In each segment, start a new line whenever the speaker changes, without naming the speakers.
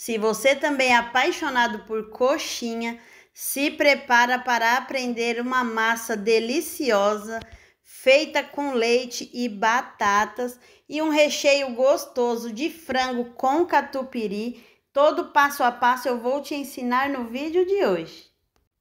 Se você também é apaixonado por coxinha, se prepara para aprender uma massa deliciosa feita com leite e batatas e um recheio gostoso de frango com catupiry. Todo passo a passo eu vou te ensinar no vídeo de hoje.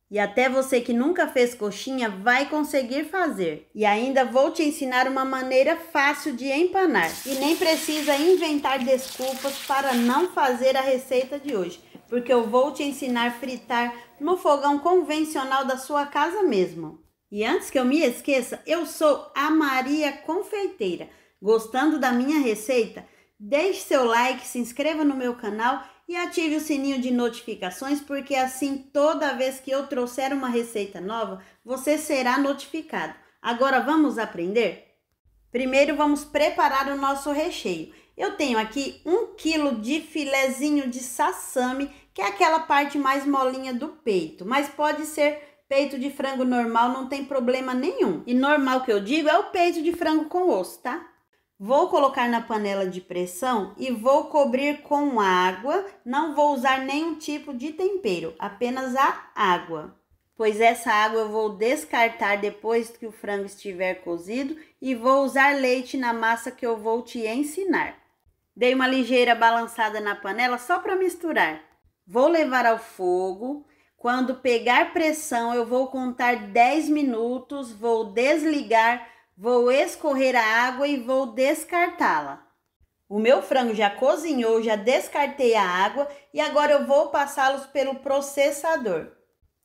E até você que nunca fez coxinha vai conseguir fazer. E ainda vou te ensinar uma maneira fácil de empanar. E nem precisa inventar desculpas para não fazer a receita de hoje, porque eu vou te ensinar a fritar no fogão convencional da sua casa mesmo. E antes que eu me esqueça, eu sou a Maria Confeiteira. Gostando da minha receita? Deixe seu like, se inscreva no meu canal e ative o sininho de notificações, porque assim toda vez que eu trouxer uma receita nova, você será notificado. Agora vamos aprender? Primeiro vamos preparar o nosso recheio. Eu tenho aqui um quilo de filezinho de sassame, que é aquela parte mais molinha do peito, mas pode ser peito de frango normal, não tem problema nenhum. E normal que eu digo é o peito de frango com osso, tá? Vou colocar na panela de pressão e vou cobrir com água. Não vou usar nenhum tipo de tempero, apenas a água. Pois essa água eu vou descartar depois que o frango estiver cozido e vou usar leite na massa que eu vou te ensinar. Dei uma ligeira balançada na panela só para misturar. Vou levar ao fogo. Quando pegar pressão, eu vou contar 10 minutos, vou desligar Vou escorrer a água e vou descartá-la. O meu frango já cozinhou, já descartei a água e agora eu vou passá-los pelo processador.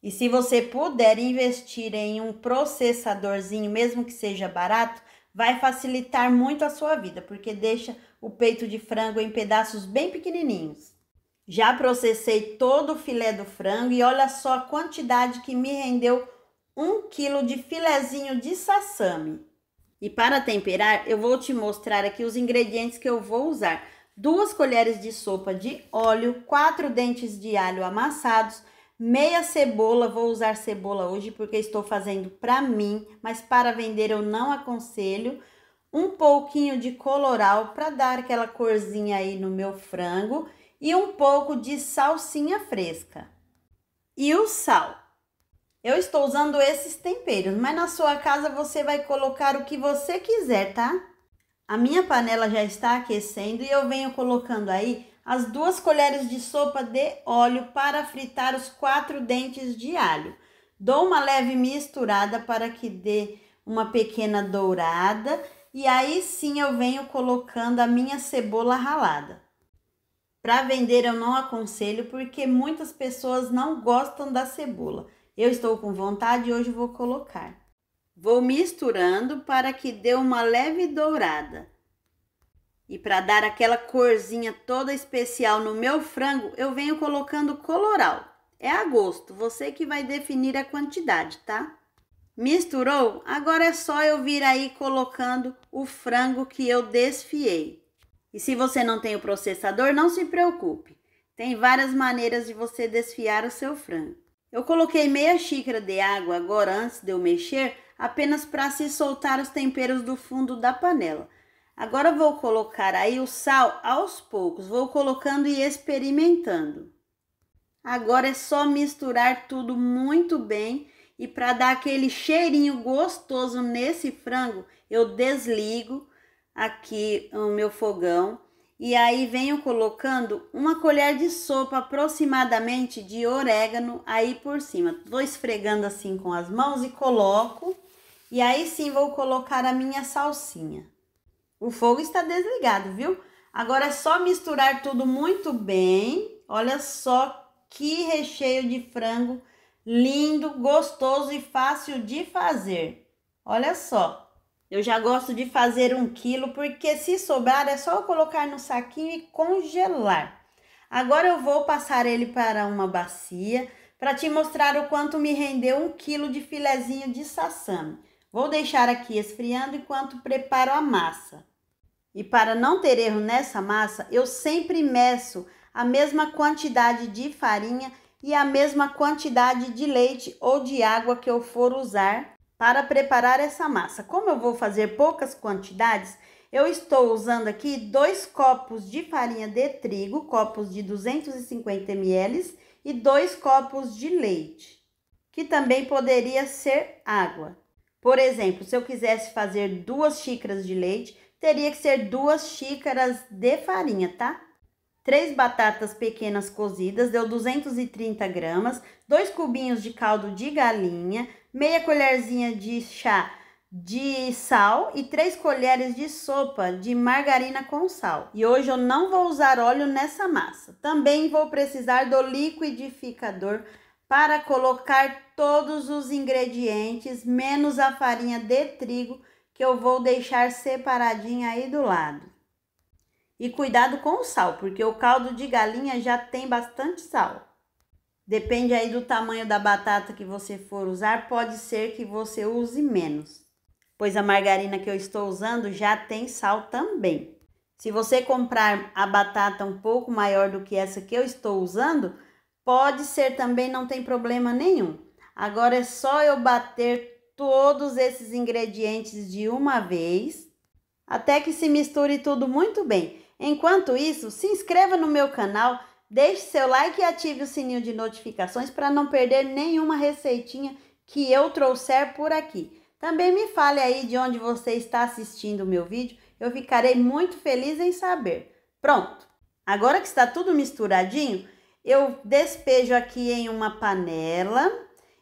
E se você puder investir em um processadorzinho, mesmo que seja barato, vai facilitar muito a sua vida, porque deixa o peito de frango em pedaços bem pequenininhos. Já processei todo o filé do frango e olha só a quantidade que me rendeu um quilo de filezinho de sassame. E para temperar, eu vou te mostrar aqui os ingredientes que eu vou usar. Duas colheres de sopa de óleo, quatro dentes de alho amassados, meia cebola, vou usar cebola hoje porque estou fazendo para mim, mas para vender eu não aconselho. Um pouquinho de coloral para dar aquela corzinha aí no meu frango e um pouco de salsinha fresca. E o sal. Eu estou usando esses temperos, mas na sua casa você vai colocar o que você quiser, tá? A minha panela já está aquecendo e eu venho colocando aí as duas colheres de sopa de óleo para fritar os quatro dentes de alho. Dou uma leve misturada para que dê uma pequena dourada e aí sim eu venho colocando a minha cebola ralada. Para vender eu não aconselho porque muitas pessoas não gostam da cebola. Eu estou com vontade e hoje vou colocar. Vou misturando para que dê uma leve dourada. E para dar aquela corzinha toda especial no meu frango, eu venho colocando coloral. É a gosto, você que vai definir a quantidade, tá? Misturou? Agora é só eu vir aí colocando o frango que eu desfiei. E se você não tem o processador, não se preocupe. Tem várias maneiras de você desfiar o seu frango. Eu coloquei meia xícara de água agora antes de eu mexer, apenas para se soltar os temperos do fundo da panela. Agora vou colocar aí o sal aos poucos, vou colocando e experimentando. Agora é só misturar tudo muito bem e para dar aquele cheirinho gostoso nesse frango, eu desligo aqui o meu fogão e aí venho colocando uma colher de sopa aproximadamente de orégano aí por cima. Vou esfregando assim com as mãos e coloco. E aí sim vou colocar a minha salsinha. O fogo está desligado, viu? Agora é só misturar tudo muito bem. Olha só que recheio de frango lindo, gostoso e fácil de fazer. Olha só. Eu já gosto de fazer um quilo, porque se sobrar é só eu colocar no saquinho e congelar. Agora eu vou passar ele para uma bacia para te mostrar o quanto me rendeu um quilo de filezinho de sassame. Vou deixar aqui esfriando enquanto preparo a massa. E para não ter erro nessa massa, eu sempre meço a mesma quantidade de farinha e a mesma quantidade de leite ou de água que eu for usar para preparar essa massa. Como eu vou fazer poucas quantidades, eu estou usando aqui dois copos de farinha de trigo, copos de 250 ml e dois copos de leite, que também poderia ser água. Por exemplo, se eu quisesse fazer duas xícaras de leite, teria que ser duas xícaras de farinha, tá? Três batatas pequenas cozidas, deu 230 gramas, dois cubinhos de caldo de galinha, meia colherzinha de chá de sal e três colheres de sopa de margarina com sal. E hoje eu não vou usar óleo nessa massa. Também vou precisar do liquidificador para colocar todos os ingredientes, menos a farinha de trigo, que eu vou deixar separadinha aí do lado. E cuidado com o sal, porque o caldo de galinha já tem bastante sal. Depende aí do tamanho da batata que você for usar, pode ser que você use menos, pois a margarina que eu estou usando já tem sal também. Se você comprar a batata um pouco maior do que essa que eu estou usando, pode ser também, não tem problema nenhum. Agora é só eu bater todos esses ingredientes de uma vez, até que se misture tudo muito bem. Enquanto isso, se inscreva no meu canal Deixe seu like e ative o sininho de notificações para não perder nenhuma receitinha que eu trouxer por aqui. Também me fale aí de onde você está assistindo o meu vídeo, eu ficarei muito feliz em saber. Pronto! Agora que está tudo misturadinho, eu despejo aqui em uma panela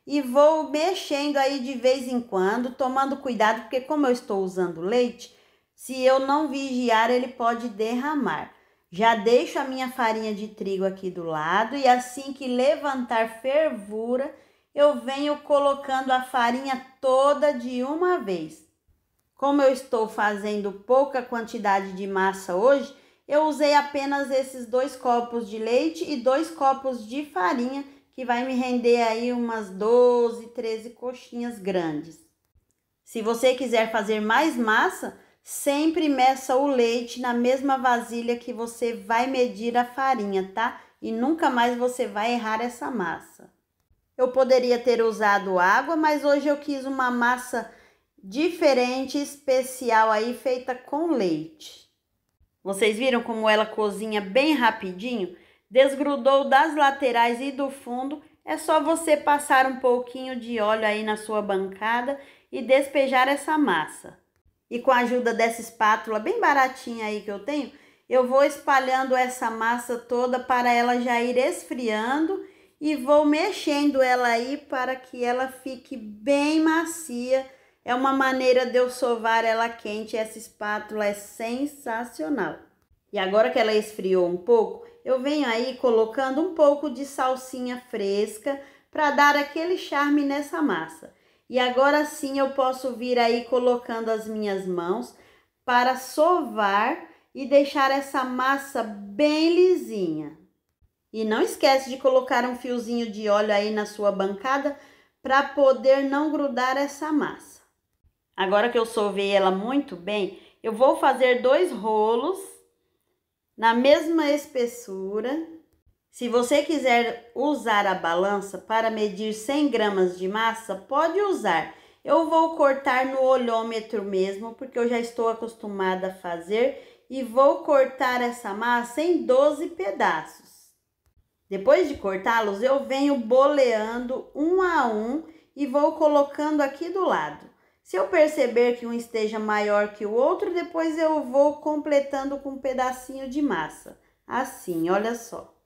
e vou mexendo aí de vez em quando, tomando cuidado, porque como eu estou usando leite, se eu não vigiar, ele pode derramar. Já deixo a minha farinha de trigo aqui do lado e assim que levantar fervura, eu venho colocando a farinha toda de uma vez. Como eu estou fazendo pouca quantidade de massa hoje, eu usei apenas esses dois copos de leite e dois copos de farinha, que vai me render aí umas 12, 13 coxinhas grandes. Se você quiser fazer mais massa, Sempre meça o leite na mesma vasilha que você vai medir a farinha, tá? E nunca mais você vai errar essa massa. Eu poderia ter usado água, mas hoje eu quis uma massa diferente, especial aí, feita com leite. Vocês viram como ela cozinha bem rapidinho? Desgrudou das laterais e do fundo. É só você passar um pouquinho de óleo aí na sua bancada e despejar essa massa. E com a ajuda dessa espátula bem baratinha aí que eu tenho, eu vou espalhando essa massa toda para ela já ir esfriando e vou mexendo ela aí para que ela fique bem macia. É uma maneira de eu sovar ela quente, essa espátula é sensacional. E agora que ela esfriou um pouco, eu venho aí colocando um pouco de salsinha fresca para dar aquele charme nessa massa. E agora sim eu posso vir aí colocando as minhas mãos para sovar e deixar essa massa bem lisinha. E não esquece de colocar um fiozinho de óleo aí na sua bancada para poder não grudar essa massa. Agora que eu sovei ela muito bem, eu vou fazer dois rolos na mesma espessura se você quiser usar a balança para medir 100 gramas de massa, pode usar. Eu vou cortar no olhômetro mesmo, porque eu já estou acostumada a fazer. E vou cortar essa massa em 12 pedaços. Depois de cortá-los, eu venho boleando um a um e vou colocando aqui do lado. Se eu perceber que um esteja maior que o outro, depois eu vou completando com um pedacinho de massa. Assim, olha só.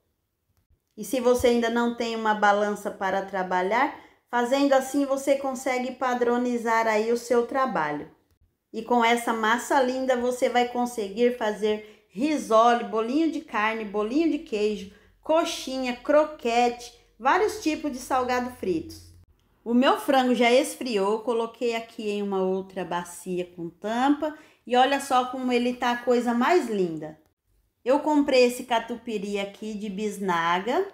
E se você ainda não tem uma balança para trabalhar, fazendo assim você consegue padronizar aí o seu trabalho. E com essa massa linda você vai conseguir fazer risole, bolinho de carne, bolinho de queijo, coxinha, croquete, vários tipos de salgado fritos. O meu frango já esfriou, coloquei aqui em uma outra bacia com tampa e olha só como ele tá a coisa mais linda. Eu comprei esse catupiry aqui de bisnaga.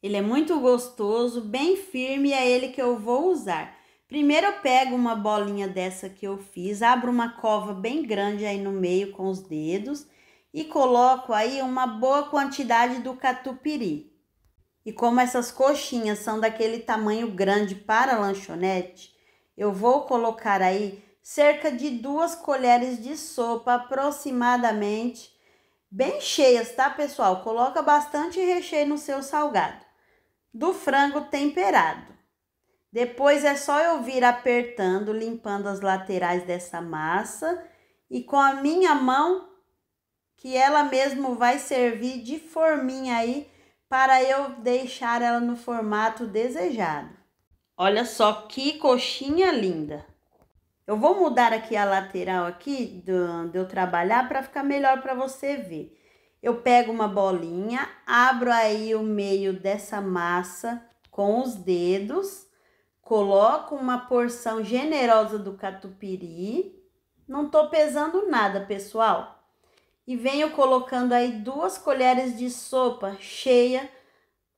Ele é muito gostoso, bem firme e é ele que eu vou usar. Primeiro eu pego uma bolinha dessa que eu fiz, abro uma cova bem grande aí no meio com os dedos e coloco aí uma boa quantidade do catupiry. E como essas coxinhas são daquele tamanho grande para lanchonete, eu vou colocar aí cerca de duas colheres de sopa aproximadamente bem cheias, tá, pessoal? Coloca bastante recheio no seu salgado. Do frango temperado. Depois é só eu vir apertando, limpando as laterais dessa massa e com a minha mão que ela mesmo vai servir de forminha aí para eu deixar ela no formato desejado. Olha só que coxinha linda! Eu vou mudar aqui a lateral aqui do, de eu trabalhar para ficar melhor para você ver. Eu pego uma bolinha, abro aí o meio dessa massa com os dedos, coloco uma porção generosa do catupiry. Não tô pesando nada, pessoal. E venho colocando aí duas colheres de sopa cheia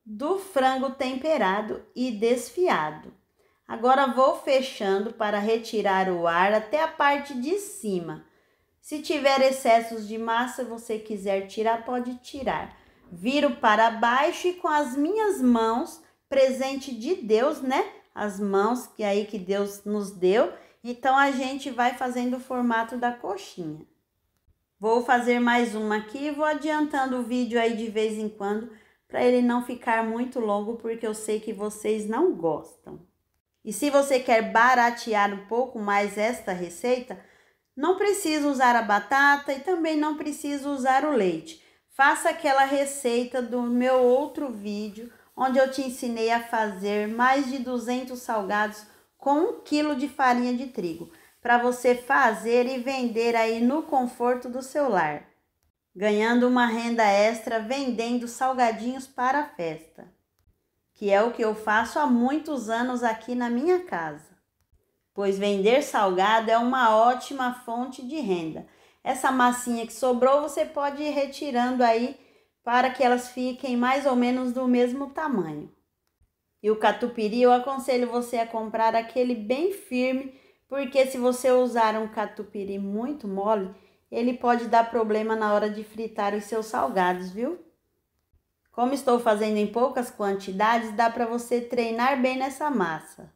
do frango temperado e desfiado. Agora vou fechando para retirar o ar até a parte de cima. Se tiver excessos de massa, você quiser tirar, pode tirar. Viro para baixo e com as minhas mãos, presente de Deus, né? As mãos que é aí que Deus nos deu. Então a gente vai fazendo o formato da coxinha. Vou fazer mais uma aqui e vou adiantando o vídeo aí de vez em quando para ele não ficar muito longo, porque eu sei que vocês não gostam. E se você quer baratear um pouco mais esta receita, não precisa usar a batata e também não precisa usar o leite. Faça aquela receita do meu outro vídeo, onde eu te ensinei a fazer mais de 200 salgados com 1 quilo de farinha de trigo, para você fazer e vender aí no conforto do seu lar, ganhando uma renda extra vendendo salgadinhos para a festa que é o que eu faço há muitos anos aqui na minha casa. Pois vender salgado é uma ótima fonte de renda. Essa massinha que sobrou você pode ir retirando aí para que elas fiquem mais ou menos do mesmo tamanho. E o catupiry eu aconselho você a comprar aquele bem firme, porque se você usar um catupiry muito mole, ele pode dar problema na hora de fritar os seus salgados, viu? Como estou fazendo em poucas quantidades, dá para você treinar bem nessa massa.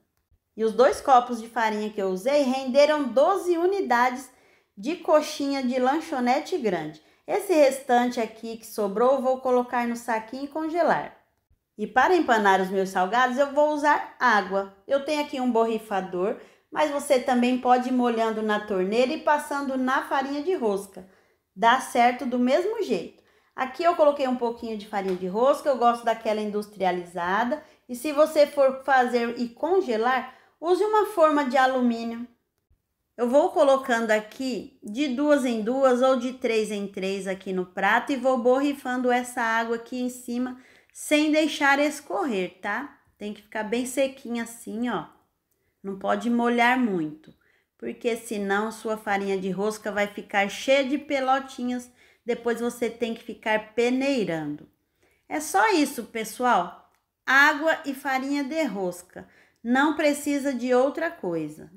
E os dois copos de farinha que eu usei renderam 12 unidades de coxinha de lanchonete grande. Esse restante aqui que sobrou, vou colocar no saquinho e congelar. E para empanar os meus salgados, eu vou usar água. Eu tenho aqui um borrifador, mas você também pode ir molhando na torneira e passando na farinha de rosca. Dá certo do mesmo jeito. Aqui eu coloquei um pouquinho de farinha de rosca, eu gosto daquela industrializada. E se você for fazer e congelar, use uma forma de alumínio. Eu vou colocando aqui de duas em duas ou de três em três aqui no prato e vou borrifando essa água aqui em cima sem deixar escorrer, tá? Tem que ficar bem sequinha assim, ó. Não pode molhar muito, porque senão sua farinha de rosca vai ficar cheia de pelotinhas depois você tem que ficar peneirando. É só isso, pessoal. Água e farinha de rosca. Não precisa de outra coisa.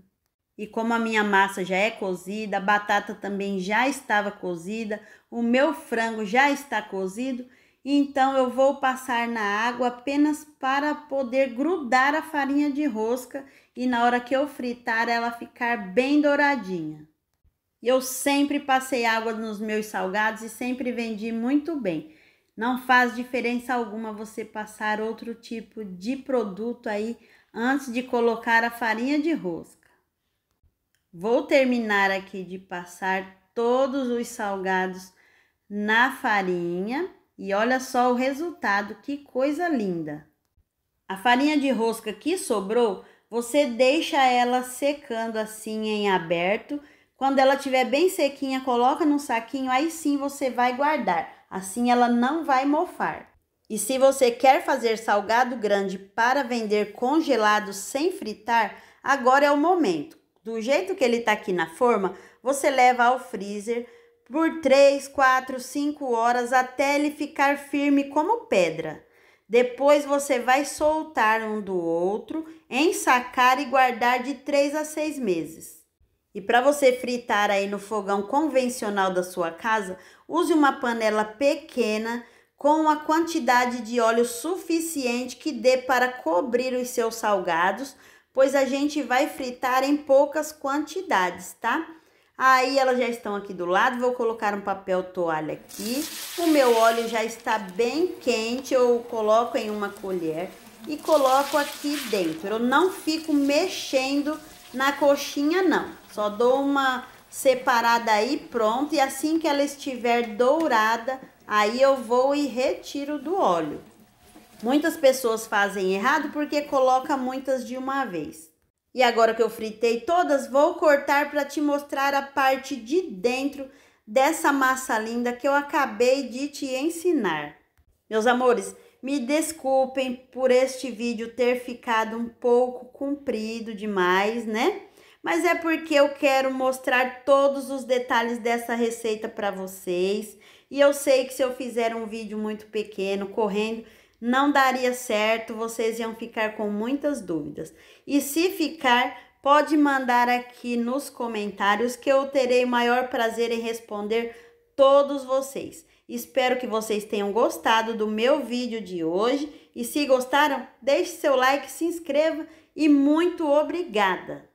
E como a minha massa já é cozida, a batata também já estava cozida, o meu frango já está cozido, então eu vou passar na água apenas para poder grudar a farinha de rosca e na hora que eu fritar ela ficar bem douradinha. E eu sempre passei água nos meus salgados e sempre vendi muito bem. Não faz diferença alguma você passar outro tipo de produto aí antes de colocar a farinha de rosca. Vou terminar aqui de passar todos os salgados na farinha e olha só o resultado, que coisa linda! A farinha de rosca que sobrou, você deixa ela secando assim em aberto quando ela estiver bem sequinha, coloca num saquinho, aí sim você vai guardar. Assim ela não vai mofar. E se você quer fazer salgado grande para vender congelado sem fritar, agora é o momento. Do jeito que ele está aqui na forma, você leva ao freezer por 3, 4, 5 horas até ele ficar firme como pedra. Depois você vai soltar um do outro, ensacar e guardar de 3 a 6 meses. E para você fritar aí no fogão convencional da sua casa, use uma panela pequena com a quantidade de óleo suficiente que dê para cobrir os seus salgados, pois a gente vai fritar em poucas quantidades, tá? Aí elas já estão aqui do lado, vou colocar um papel toalha aqui. O meu óleo já está bem quente, eu coloco em uma colher e coloco aqui dentro. Eu não fico mexendo na coxinha, não. Só dou uma separada aí, pronto. E assim que ela estiver dourada, aí eu vou e retiro do óleo. Muitas pessoas fazem errado porque coloca muitas de uma vez. E agora que eu fritei todas, vou cortar para te mostrar a parte de dentro dessa massa linda que eu acabei de te ensinar. Meus amores, me desculpem por este vídeo ter ficado um pouco comprido demais, né? Mas é porque eu quero mostrar todos os detalhes dessa receita para vocês. E eu sei que se eu fizer um vídeo muito pequeno, correndo, não daria certo, vocês iam ficar com muitas dúvidas. E se ficar, pode mandar aqui nos comentários que eu terei o maior prazer em responder todos vocês. Espero que vocês tenham gostado do meu vídeo de hoje. E se gostaram, deixe seu like, se inscreva e muito obrigada!